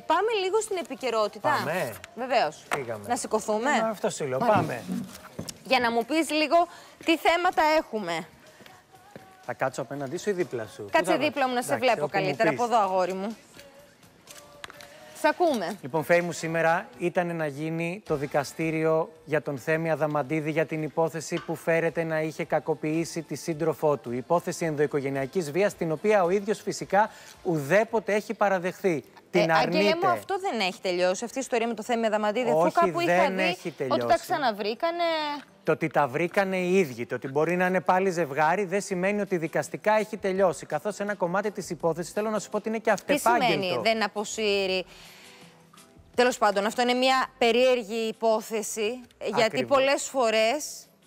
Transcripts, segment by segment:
πάμε λίγο στην επικαιρότητα. Πάμε. Βεβαίως. Να σηκωθούμε. Ε, αυτό σου λέω. Πάμε. Για να μου πεις λίγο τι θέματα έχουμε. Θα κάτσω απέναντί σου ή δίπλα σου. Κάτσε δίπλα μου να σε βλέπω καλύτερα. Από εδώ, αγόρι μου. Σ' ακούμε. Λοιπόν, Φέη μου, σήμερα ήταν να γίνει το δικαστήριο για τον Θέμη Αδαμαντίδη για την υπόθεση που φέρεται να είχε κακοποιήσει τη σύντροφό του. υπόθεση ενδοοικογενειακής βίας, την οποία ο ίδιος φυσικά ουδέποτε έχει παραδεχθεί. Ε, την ε, αρνείται. Αγγελέ μου, αυτό δεν έχει τελειώσει. Αυτή η ιστορία με το θέμα Δαμαντίδη. Όχι, αφού κάπου δεν είχα δει έχει τελειώσει. ότι τα ξαναβρήκανε. Το ότι τα βρήκανε οι ίδιοι, το ότι μπορεί να είναι πάλι ζευγάρι, δεν σημαίνει ότι δικαστικά έχει τελειώσει. Καθώς ένα κομμάτι της υπόθεσης θέλω να σου πω ότι είναι και αυτεπάγγελτο. Τι σημαίνει δεν αποσύρει. Τέλος πάντων, αυτό είναι μια περίεργη υπόθεση, γιατί πολλές φορές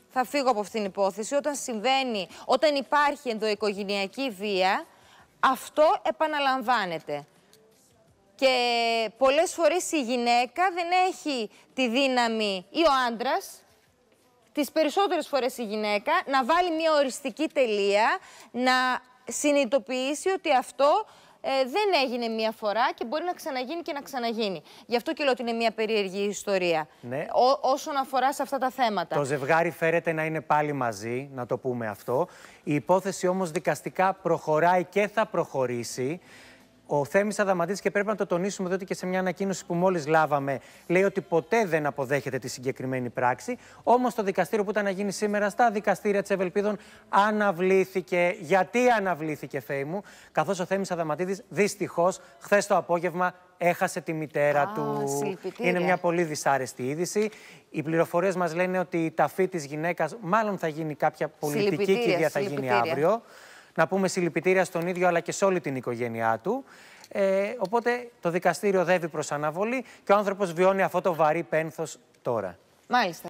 θα φύγω από αυτήν την υπόθεση. Όταν συμβαίνει, όταν υπάρχει ενδοοικογενειακή βία, αυτό επαναλαμβάνεται. Και πολλές φορές η γυναίκα δεν έχει τη δύναμη ή ο άντρας, τις περισσότερες φορές η γυναίκα, να βάλει μια οριστική τελεία, να συνειδητοποιήσει ότι αυτό ε, δεν έγινε μία φορά και μπορεί να ξαναγίνει και να ξαναγίνει. Γι' αυτό και λέω ότι είναι μία περίεργη ιστορία ναι. όσον αφορά σε αυτά τα θέματα. Το ζευγάρι φέρεται να είναι πάλι μαζί, να το πούμε αυτό. Η υπόθεση όμως δικαστικά προχωράει και θα προχωρήσει. Ο Θέμης Αδαματίδη, και πρέπει να το τονίσουμε διότι και σε μια ανακοίνωση που μόλις λάβαμε, λέει ότι ποτέ δεν αποδέχεται τη συγκεκριμένη πράξη. Όμως το δικαστήριο που ήταν να γίνει σήμερα στα δικαστήρια της Ευελπίδων αναβλήθηκε. Γιατί αναβλήθηκε, Φέη μου, καθώς ο Θέμης Αδαματίδη δυστυχώς χθες το απόγευμα έχασε τη μητέρα του. Είναι μια πολύ δυσάρεστη είδηση. Οι πληροφορίες μας λένε ότι η ταφή της γυναίκας μάλλον θα γίνει κάποια πολιτική κυρία, θα γίνει αύριο να πούμε συλληπιτήρια στον ίδιο αλλά και σε όλη την οικογένειά του. Ε, οπότε το δικαστήριο δεύει προς αναβολή και ο άνθρωπος βιώνει αυτό το βαρύ πένθος τώρα. Μάλιστα.